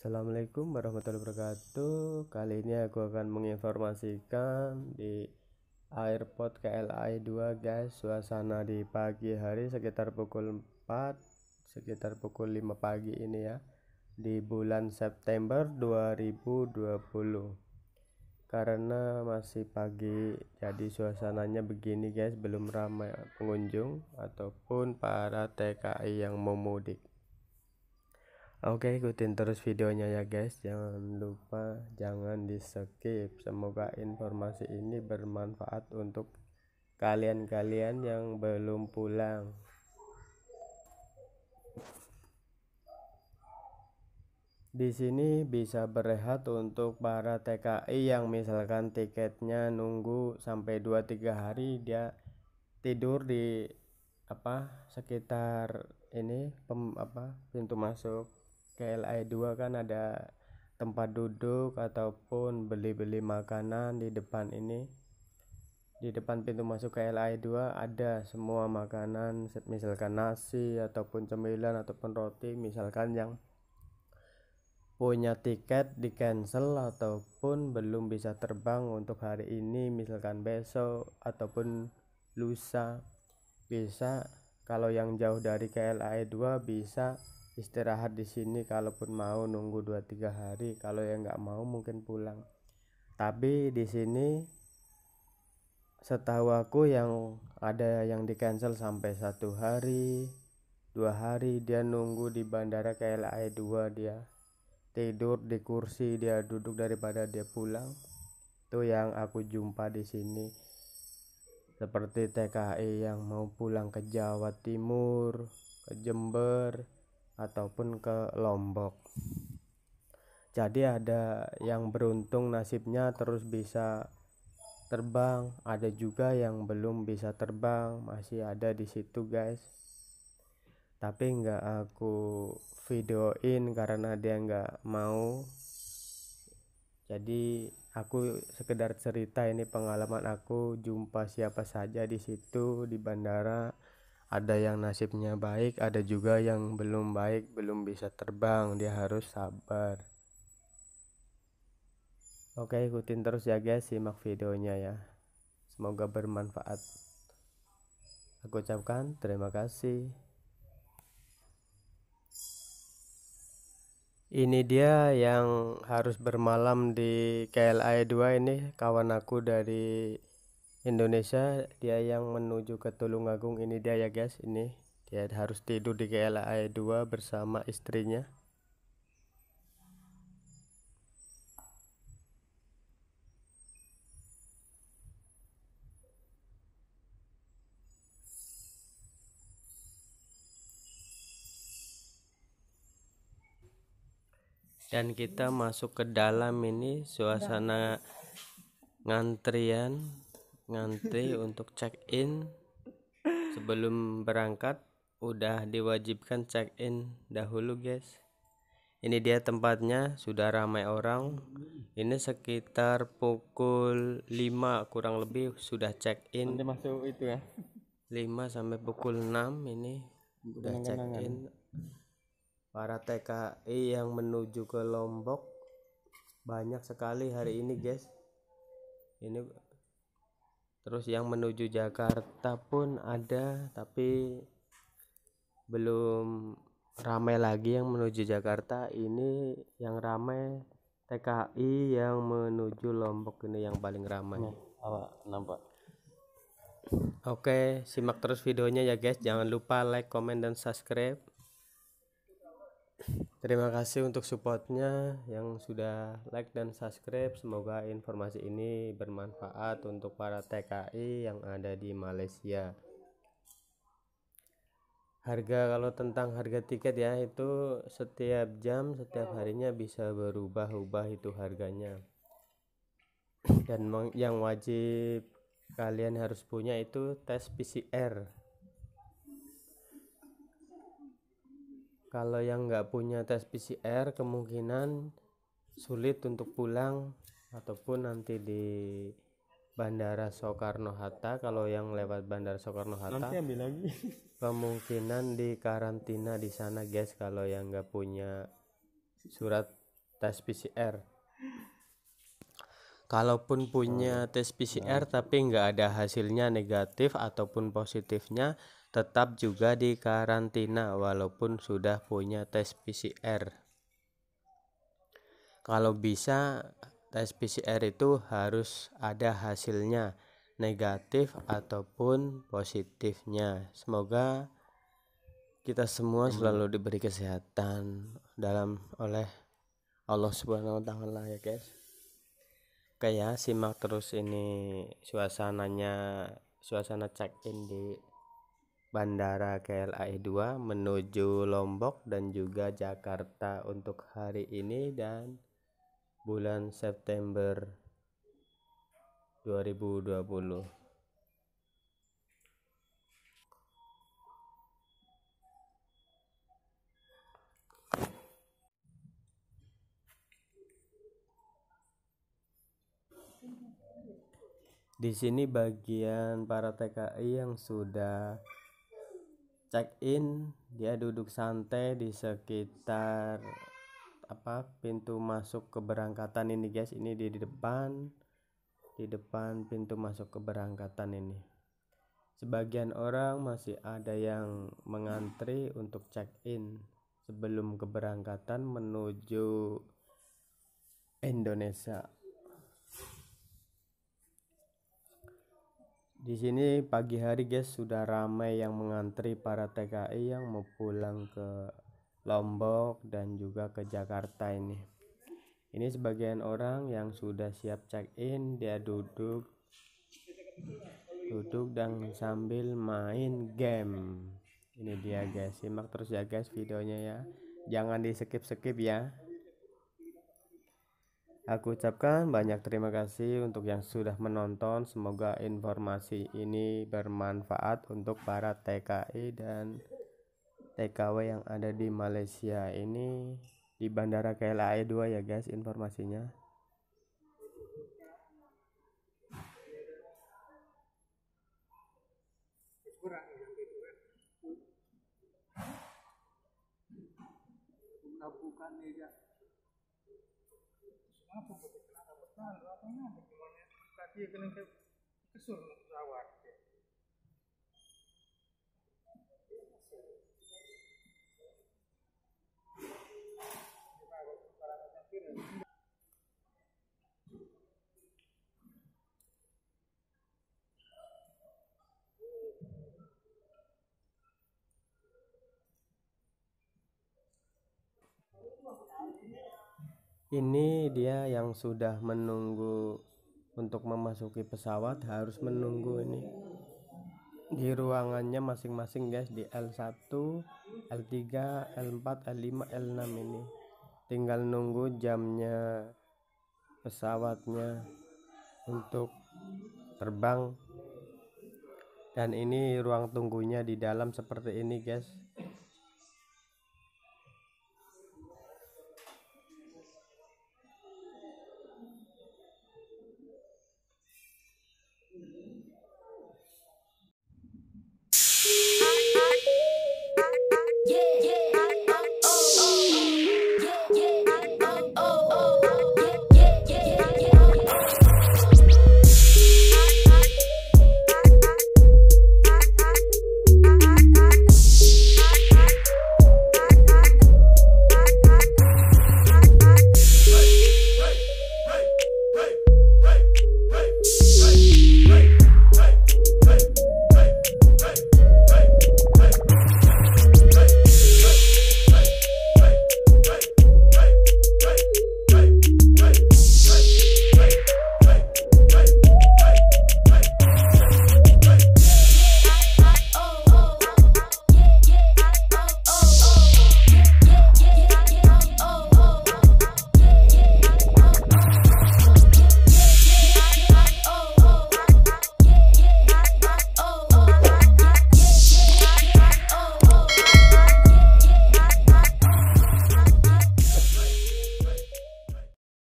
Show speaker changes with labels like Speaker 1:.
Speaker 1: Assalamualaikum warahmatullahi wabarakatuh Kali ini aku akan menginformasikan di Airport KLI 2 guys Suasana di pagi hari sekitar pukul 4 Sekitar pukul 5 pagi ini ya Di bulan September 2020 karena masih pagi jadi suasananya begini guys belum ramai pengunjung ataupun para TKI yang memudik Oke ikutin terus videonya ya guys Jangan lupa jangan di skip Semoga informasi ini bermanfaat untuk kalian-kalian yang belum pulang Di sini bisa berehat untuk para TKI yang misalkan tiketnya nunggu sampai 2-3 hari dia tidur di apa sekitar ini pem, apa pintu masuk KLI 2 kan ada tempat duduk ataupun beli-beli makanan di depan ini di depan pintu masuk KLI 2 ada semua makanan misalkan nasi ataupun cemilan ataupun roti misalkan yang punya tiket di cancel ataupun belum bisa terbang untuk hari ini misalkan besok ataupun lusa bisa kalau yang jauh dari KLI 2 bisa istirahat di sini kalaupun mau nunggu 2-3 hari kalau yang nggak mau mungkin pulang tapi di sini setahu aku yang ada yang di cancel sampai satu hari dua hari dia nunggu di bandara KLIA 2 dia tidur di kursi dia duduk daripada dia pulang itu yang aku jumpa di sini seperti TKI yang mau pulang ke Jawa Timur ke Jember ataupun ke Lombok. Jadi ada yang beruntung nasibnya terus bisa terbang, ada juga yang belum bisa terbang, masih ada di situ guys. Tapi nggak aku videoin karena dia nggak mau. Jadi aku sekedar cerita ini pengalaman aku jumpa siapa saja di situ di bandara ada yang nasibnya baik ada juga yang belum baik belum bisa terbang dia harus sabar oke ikutin terus ya guys simak videonya ya semoga bermanfaat aku ucapkan terima kasih Ini dia yang harus bermalam di KLI 2 ini kawan aku dari Indonesia dia yang menuju ke Tulungagung ini dia ya guys ini dia harus tidur di KLAE 2 bersama istrinya dan kita masuk ke dalam ini suasana ngantrian ngantri untuk check in sebelum berangkat udah diwajibkan check in dahulu guys ini dia tempatnya sudah ramai orang ini sekitar pukul 5 kurang lebih sudah check in Nanti masuk itu ya 5 sampai pukul 6 ini udah kan? check in para TKI yang menuju ke Lombok banyak sekali hari ini guys ini terus yang menuju Jakarta pun ada tapi belum ramai lagi yang menuju Jakarta ini yang ramai TKI yang menuju Lombok ini yang paling ramai apa nah, nampak Oke, simak terus videonya ya guys. Jangan lupa like, comment, dan subscribe. Terima kasih untuk supportnya yang sudah like dan subscribe. Semoga informasi ini bermanfaat untuk para TKI yang ada di Malaysia. Harga kalau tentang harga tiket ya itu setiap jam setiap harinya bisa berubah-ubah itu harganya. Dan yang wajib kalian harus punya itu tes PCR kalau yang nggak punya tes PCR kemungkinan sulit untuk pulang ataupun nanti di Bandara Soekarno Hatta kalau yang lewat Bandara Soekarno Hatta nanti ambil lagi kemungkinan di karantina di sana guys kalau yang nggak punya surat tes PCR kalaupun punya oh, tes PCR tapi nggak ada hasilnya negatif ataupun positifnya tetap juga di karantina walaupun sudah punya tes PCR. Kalau bisa tes PCR itu harus ada hasilnya negatif ataupun positifnya. Semoga kita semua selalu diberi kesehatan dalam oleh Allah Subhanahu wa taala ya guys. Oke ya, simak terus ini suasananya suasana check-in di Bandara KLIA 2 menuju Lombok dan juga Jakarta untuk hari ini dan bulan September 2020. Di sini bagian para TKI yang sudah check in dia duduk santai di sekitar apa pintu masuk keberangkatan ini guys ini di depan di depan pintu masuk keberangkatan ini sebagian orang masih ada yang mengantri untuk check in sebelum keberangkatan menuju Indonesia Di sini pagi hari guys sudah ramai yang mengantri para TKI yang mau pulang ke Lombok dan juga ke Jakarta ini. Ini sebagian orang yang sudah siap check in dia duduk duduk dan sambil main game. Ini dia guys, simak terus ya guys videonya ya. Jangan di skip-skip ya. Aku ucapkan banyak terima kasih untuk yang sudah menonton. Semoga informasi ini bermanfaat untuk para TKI dan TKW yang ada di Malaysia ini di Bandara KLIA 2 ya guys informasinya kenapa kok kenapa bertahan apa yang bagaimana tadi ya kena ke kesur pesawat Thank you ini dia yang sudah menunggu untuk memasuki pesawat harus menunggu ini di ruangannya masing-masing guys di L1, L3, L4, L5, L6 ini tinggal nunggu jamnya pesawatnya untuk terbang dan ini ruang tunggunya di dalam seperti ini guys